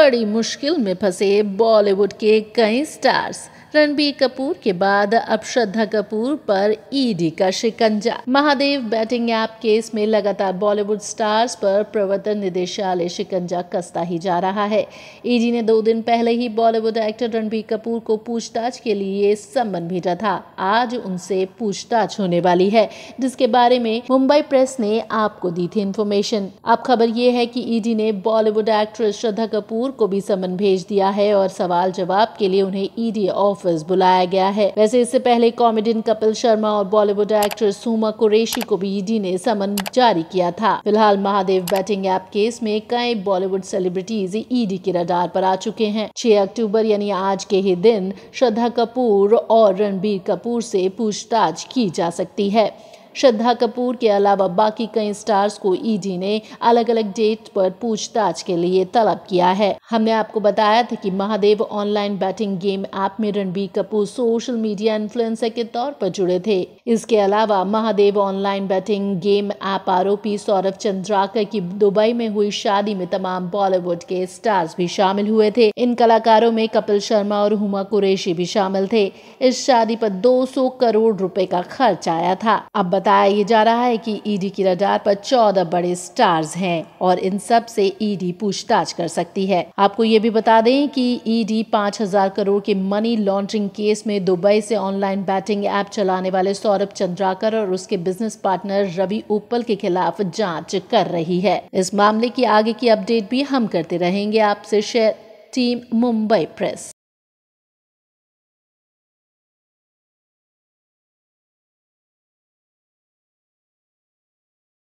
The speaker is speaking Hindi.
बड़ी मुश्किल में फंसे बॉलीवुड के कई स्टार्स रणबीर कपूर के बाद अब श्रद्धा कपूर पर ईडी e का शिकंजा महादेव बैटिंग ऐप केस में लगातार बॉलीवुड स्टार्स पर प्रवर्तन निदेशालय शिकंजा कसता ही जा रहा है ईडी e ने दो दिन पहले ही बॉलीवुड एक्टर रणबीर कपूर को पूछताछ के लिए समन भेजा था आज उनसे पूछताछ होने वाली है जिसके बारे में मुंबई प्रेस ने आपको दी थी इन्फॉर्मेशन अब खबर ये है की ईडी e ने बॉलीवुड एक्ट्रेस श्रद्धा कपूर मंसूर को भी समन भेज दिया है और सवाल जवाब के लिए उन्हें ईडी e ऑफिस बुलाया गया है वैसे इससे पहले कॉमेडियन कपिल शर्मा और बॉलीवुड एक्टर सुमा कुरेशी को भी ईडी e ने समन जारी किया था फिलहाल महादेव बैटिंग ऐप केस में कई बॉलीवुड सेलिब्रिटीज ईडी e के रडार पर आ चुके हैं 6 अक्टूबर यानी आज के ही दिन श्रद्धा कपूर और रणबीर कपूर से पूछताछ की जा सकती है श्रद्धा कपूर के अलावा बाकी कई स्टार्स को ईडी e ने अलग अलग डेट पर पूछताछ के लिए तलब किया है हमने आपको बताया था कि Mahadev online betting game app में Ranbir Kapoor social media influencer के तौर पर जुड़े थे इसके अलावा Mahadev online betting game app आरोपी सौरभ चंद्राकर की दुबई में हुई शादी में तमाम बॉलीवुड के स्टार्स भी शामिल हुए थे इन कलाकारों में कपिल शर्मा और हुमा कुरेशी भी शामिल थे इस शादी पर 200 करोड़ रुपए का खर्च आया था अब बताया ये जा रहा है कि ईडी e की रडार पर चौदह बड़े स्टार्स हैं और इन सब से ईडी e पूछताछ कर सकती है आपको ये भी बता दें कि ईडी e पाँच हजार करोड़ के मनी लॉन्ड्रिंग केस में दुबई से ऑनलाइन बैटिंग ऐप चलाने वाले सौरभ चंद्राकर और उसके बिजनेस पार्टनर रवि उपल के खिलाफ जाँच कर रही है इस मामले की आगे की अपडेट भी हम करते रहेंगे आपसे शेयर टीम मुंबई प्रेस